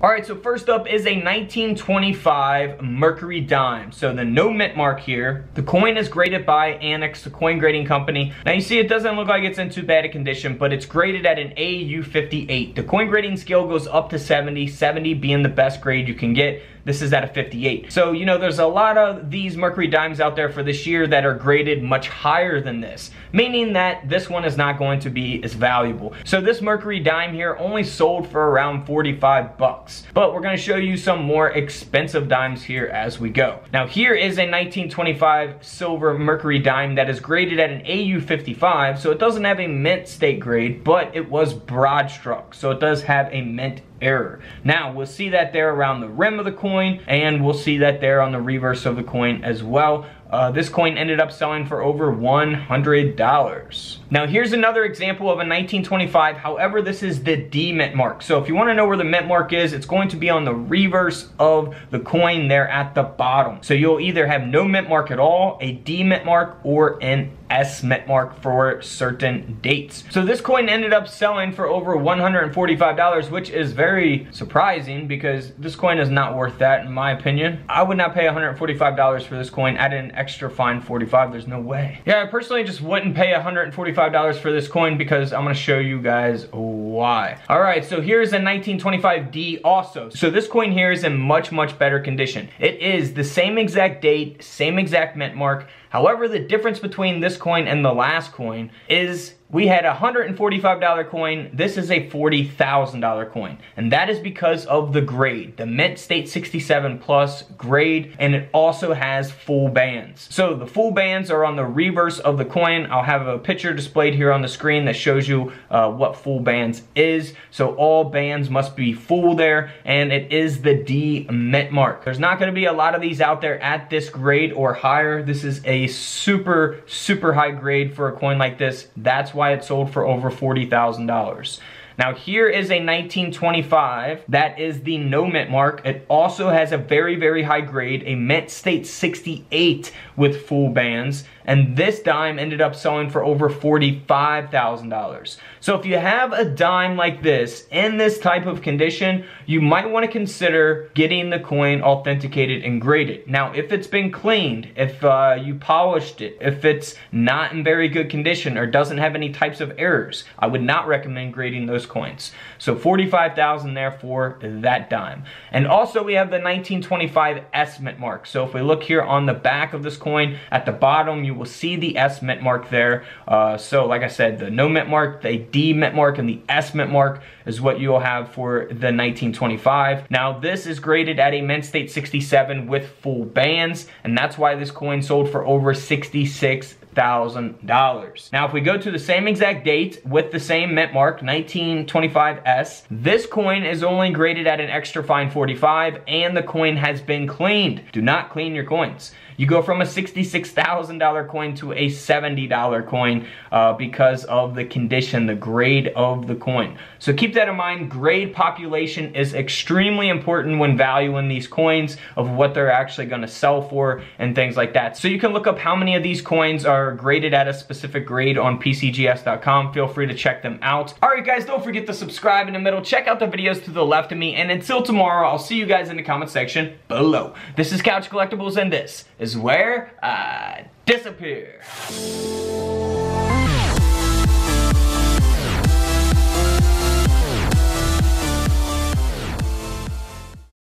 All right, so first up is a 1925 Mercury Dime. So the no mint mark here. The coin is graded by Annex, the coin grading company. Now you see it doesn't look like it's in too bad a condition, but it's graded at an AU58. The coin grading scale goes up to 70, 70 being the best grade you can get. This is at a 58. So, you know, there's a lot of these Mercury Dimes out there for this year that are graded much higher than this, meaning that this one is not going to be as valuable. So this Mercury Dime here only sold for around 45 bucks bucks. But we're gonna show you some more expensive dimes here as we go. Now here is a 1925 silver mercury dime that is graded at an AU55, so it doesn't have a mint state grade, but it was broad struck, so it does have a mint error. Now we'll see that there around the rim of the coin and we'll see that there on the reverse of the coin as well. Uh, this coin ended up selling for over $100. Now here's another example of a 1925, however this is the D mint mark. So if you wanna know where the mint mark is, it's going to be on the reverse of the coin there at the bottom. So you'll either have no mint mark at all, a D mint mark, or an S mark for certain dates. So this coin ended up selling for over $145, which is very surprising because this coin is not worth that in my opinion. I would not pay $145 for this coin. Add an extra fine 45, there's no way. Yeah, I personally just wouldn't pay $145 for this coin because I'm gonna show you guys why. All right, so here's a 1925D also. So this coin here is in much, much better condition. It is the same exact date, same exact mint mark, However, the difference between this coin and the last coin is we had a $145 coin. This is a $40,000 coin. And that is because of the grade, the Mint State 67 Plus grade, and it also has full bands. So the full bands are on the reverse of the coin. I'll have a picture displayed here on the screen that shows you uh, what full bands is. So all bands must be full there, and it is the D Mint mark. There's not gonna be a lot of these out there at this grade or higher. This is a super, super high grade for a coin like this. That's why it sold for over $40,000. Now here is a 1925, that is the no mint mark. It also has a very, very high grade, a mint state 68 with full bands and this dime ended up selling for over $45,000. So if you have a dime like this in this type of condition, you might want to consider getting the coin authenticated and graded. Now, if it's been cleaned, if uh, you polished it, if it's not in very good condition or doesn't have any types of errors, I would not recommend grading those coins. So 45,000 there for that dime. And also we have the 1925 estimate mark. So if we look here on the back of this coin, at the bottom you will see the S mint mark there. Uh, so like I said, the no mint mark, the D mint mark, and the S mint mark is what you'll have for the 1925. Now this is graded at a mint state 67 with full bands, and that's why this coin sold for over 66 $1,000. Now, if we go to the same exact date with the same mint mark, 1925S, this coin is only graded at an extra fine 45 and the coin has been cleaned. Do not clean your coins. You go from a $66,000 coin to a $70 coin uh, because of the condition, the grade of the coin. So keep that in mind. Grade population is extremely important when valuing these coins of what they're actually gonna sell for and things like that. So you can look up how many of these coins are are graded at a specific grade on PCGS.com. Feel free to check them out. All right, guys, don't forget to subscribe in the middle. Check out the videos to the left of me. And until tomorrow, I'll see you guys in the comment section below. This is Couch Collectibles, and this is where I disappear.